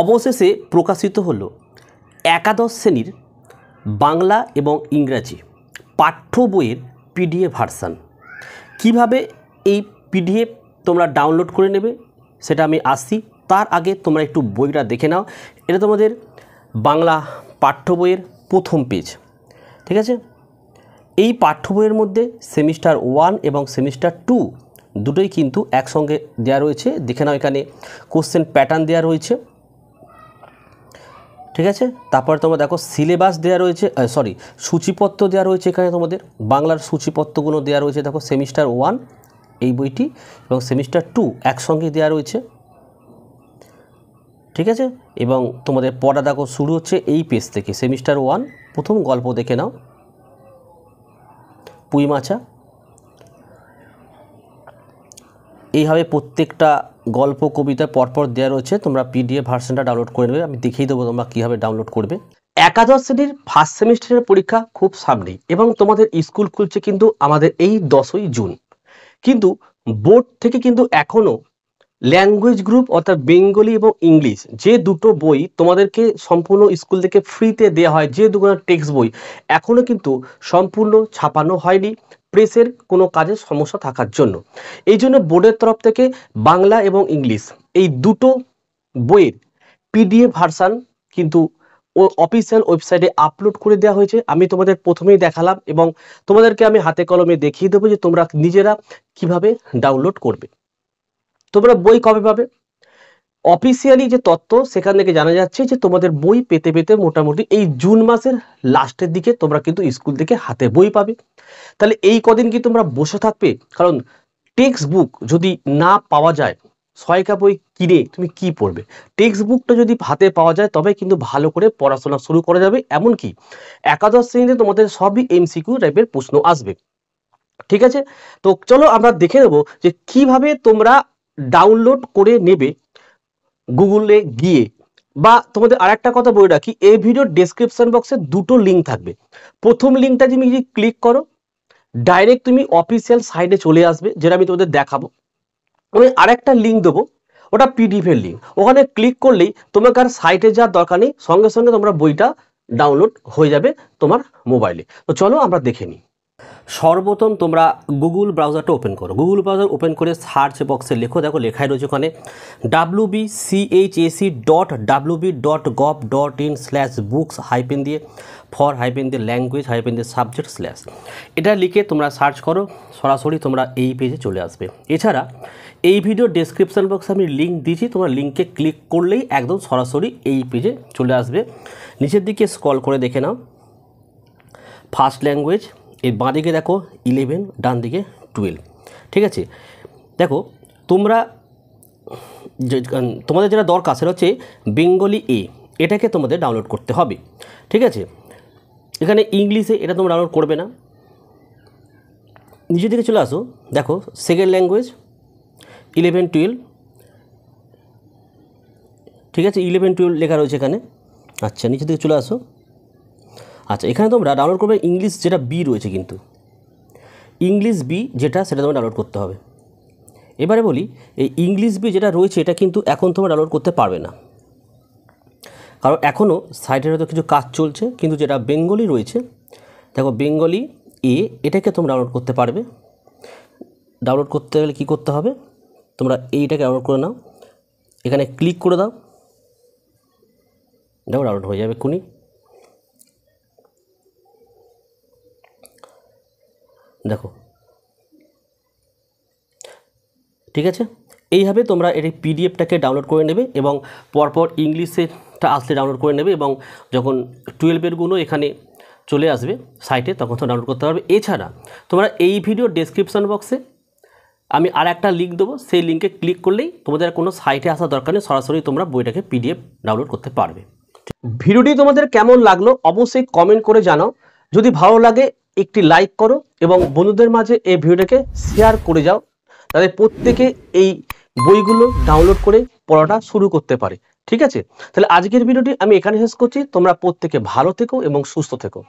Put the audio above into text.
অবশেষে প্রকাশিত হল একাদশ শ্রেণীর বাংলা এবং ইংরাজি পাঠ্য বইয়ের পিডিএফ ভার্সান কিভাবে এই পিডিএফ তোমরা ডাউনলোড করে নেবে সেটা আমি আসছি তার আগে তোমরা একটু বইটা দেখে নাও এটা তোমাদের বাংলা পাঠ্য বইয়ের প্রথম পেজ ঠিক আছে এই পাঠ্য বইয়ের মধ্যে সেমিস্টার ওয়ান এবং সেমিস্টার টু দুটোই কিন্তু একসঙ্গে দেওয়া রয়েছে দেখে নাও এখানে কোশ্চেন প্যাটার্ন দেওয়া রয়েছে ঠিক আছে তারপরে তোমরা দেখো সিলেবাস দেওয়া রয়েছে সরি সূচিপত্র দেওয়া রয়েছে এখানে তোমাদের বাংলার সূচিপত্রগুলো দেওয়া রয়েছে দেখো সেমিস্টার ওয়ান এই বইটি এবং সেমিস্টার টু একসঙ্গে দেওয়া রয়েছে ঠিক আছে এবং তোমাদের পড়া দেখো শুরু হচ্ছে এই পেজ থেকে সেমিস্টার ওয়ান প্রথম গল্প দেখে নাও পুইমাছা এইভাবে প্রত্যেকটা গল্প কবিতা পরপর দেওয়া রয়েছে তোমরা পিডিএফ ভার্সনটা ডাউনলোড করে নেবে আমি দেখিয়ে দেবো তোমরা কীভাবে ডাউনলোড করবে একাদশ শ্রেণীর ফার্স্ট সেমিস্টারের পরীক্ষা খুব সামনে এবং তোমাদের স্কুল খুলছে কিন্তু আমাদের এই দশই জুন কিন্তু বোর্ড থেকে কিন্তু এখনও ল্যাঙ্গুয়েজ গ্রুপ অর্থাৎ বেঙ্গলি এবং ইংলিশ যে দুটো বই তোমাদেরকে সম্পূর্ণ স্কুল থেকে ফ্রিতে দেওয়া হয় যে দুটো টেক্সট বই এখনও কিন্তু সম্পূর্ণ ছাপানো হয়নি প্রেসের কোনো কাজের সমস্যা থাকার জন্য এই জন্য বোর্ডের তরফ থেকে বাংলা এবং ইংলিশ এই দুটো বইয়ের পিডিএফ ভার্সান কিন্তু অফিসিয়াল ওয়েবসাইটে আপলোড করে দেওয়া হয়েছে আমি তোমাদের প্রথমেই দেখালাম এবং তোমাদেরকে আমি হাতে কলমে দেখিয়ে দেবো যে তোমরা নিজেরা কিভাবে ডাউনলোড করবে তোমরা বই কবে পাবে অফিসিয়ালি যে তত্ত্ব সেখান থেকে জানা যাচ্ছে যে তোমাদের বই পেতে পেতে মোটামুটি এই জুন মাসের লাস্টের দিকে তোমরা কিন্তু স্কুল থেকে হাতে বই পাবে তাহলে এই কদিন কি তোমরা বসে থাকবে কারণ টেক্সট বুক যদি না পাওয়া যায় সহায়িকা বই কিনে তুমি কি পড়বে টেক্সট বুকটা যদি হাতে পাওয়া যায় তবে কিন্তু ভালো করে পড়াশোনা শুরু করা যাবে এমনকি একাদশ শ্রেণীতে তোমাদের সবই এমসিকিউ টাইপের প্রশ্ন আসবে ঠিক আছে তো চলো আমরা দেখে নেব যে কিভাবে তোমরা ডাউনলোড করে নেবে গুগলে গিয়ে বা তোমাদের আর একটা কথা বলে রাখি এই ভিডিওর ডেসক্রিপশন বক্সে দুটো লিঙ্ক থাকবে প্রথম লিঙ্কটা তুমি যদি ক্লিক করো ডাইরেক্ট তুমি অফিসিয়াল সাইটে চলে আসবে যেটা আমি তোমাদের দেখাবো আমি আরেকটা লিঙ্ক দেবো ওটা পিডিএফের লিঙ্ক ওখানে ক্লিক করলেই তোমাকে আর সাইটে যাওয়ার দরকার নেই সঙ্গে সঙ্গে তোমরা বইটা ডাউনলোড হয়ে যাবে তোমার মোবাইলে তো চলো আমরা দেখে নিই সর্বপ্রথম তোমরা গুগল ব্রাউজারটা ওপেন করো গুগল ব্রাউজার ওপেন করে সার্চ বক্সে লেখো দেখো লেখাই রয়েছে ওখানে W B CHSE dot W B dot gov dot in slash books hyphen দিয়ে ফর হাইপেন দিয়ে ল্যাঙ্গুয়েজ হাইপেন দিয়ে সাবজেক্ট স্ল্যাশ এটা লিখে তোমরা সার্চ করো সরাসরি তোমরা এই পেজে চলে আসবে এছাড়া এই ভিডিও ডিসক্রিপশান বক্সে আমি লিঙ্ক দিয়েছি তোমরা লিঙ্কে ক্লিক করলেই একদম সরাসরি এই পেজে চলে আসবে নিচের দিকে স্কল করে দেখে নাও ফার্স্ট ল্যাঙ্গুয়েজ এর বাঁ দিকে দেখো ইলেভেন ডান দিকে টুয়েলভ ঠিক আছে দেখো তোমরা তোমাদের যেটা দরকার সেটা হচ্ছে বেঙ্গলি এ এটাকে তোমাদের ডাউনলোড করতে হবে ঠিক আছে এখানে ইংলিশে এটা তোমরা ডাউনলোড করবে না নিজে দিকে চলে আসো দেখো সেকেন্ড ল্যাঙ্গুয়েজ ইলেভেন টুয়েলভ ঠিক আছে ইলেভেন টুয়েলভ লেখা রয়েছে এখানে আচ্ছা নিচে দিকে চলে আসো আচ্ছা এখানে তোমরা ডাউনলোড করবে ইংলিশ যেটা বি রয়েছে কিন্তু ইংলিশ বি যেটা সেটা তোমরা ডাউনলোড করতে হবে এবারে বলি এই ইংলিশ বি যেটা রয়েছে এটা কিন্তু এখন তোমরা ডাউনলোড করতে পারবে না কারণ এখনও সাইটের হয়তো কিছু কাজ চলছে কিন্তু যেটা বেঙ্গলি রয়েছে দেখো বেঙ্গলি এ এটাকে তোমরা ডাউনলোড করতে পারবে ডাউনলোড করতে গেলে কী করতে হবে তোমরা এইটাকে ডাউনলোড করে নাও এখানে ক্লিক করে দাও দেখো ডাউনলোড হয়ে যাবে কুনি দেখো ঠিক আছে এইভাবে তোমরা এটি পিডিএফটাকে ডাউনলোড করে নেবে এবং পরপর ইংলিশেটা আসলে ডাউনলোড করে নেবে এবং যখন টুয়েলভেরগুলো এখানে চলে আসবে সাইটে তখন তো ডাউনলোড করতে পারবে এছাড়া তোমরা এই ভিডিও ডেসক্রিপশান বক্সে আমি আর একটা লিঙ্ক দেবো সেই লিঙ্কে ক্লিক করলেই তোমাদের কোনো সাইটে আসার দরকার নেই সরাসরি তোমরা বইটাকে পিডিএফ ডাউনলোড করতে পারবে ভিডিওটি তোমাদের কেমন লাগলো অবশ্যই কমেন্ট করে জানাও যদি ভালো লাগে একটি লাইক করো এবং বন্ধুদের মাঝে এই ভিডিওটাকে শেয়ার করে যাও তাদের প্রত্যেকে এই বইগুলো ডাউনলোড করে পড়াটা শুরু করতে পারে ঠিক আছে তাহলে আজকের ভিডিওটি আমি এখানে শেষ করছি তোমরা প্রত্যেকে ভালো থেকো এবং সুস্থ থেকো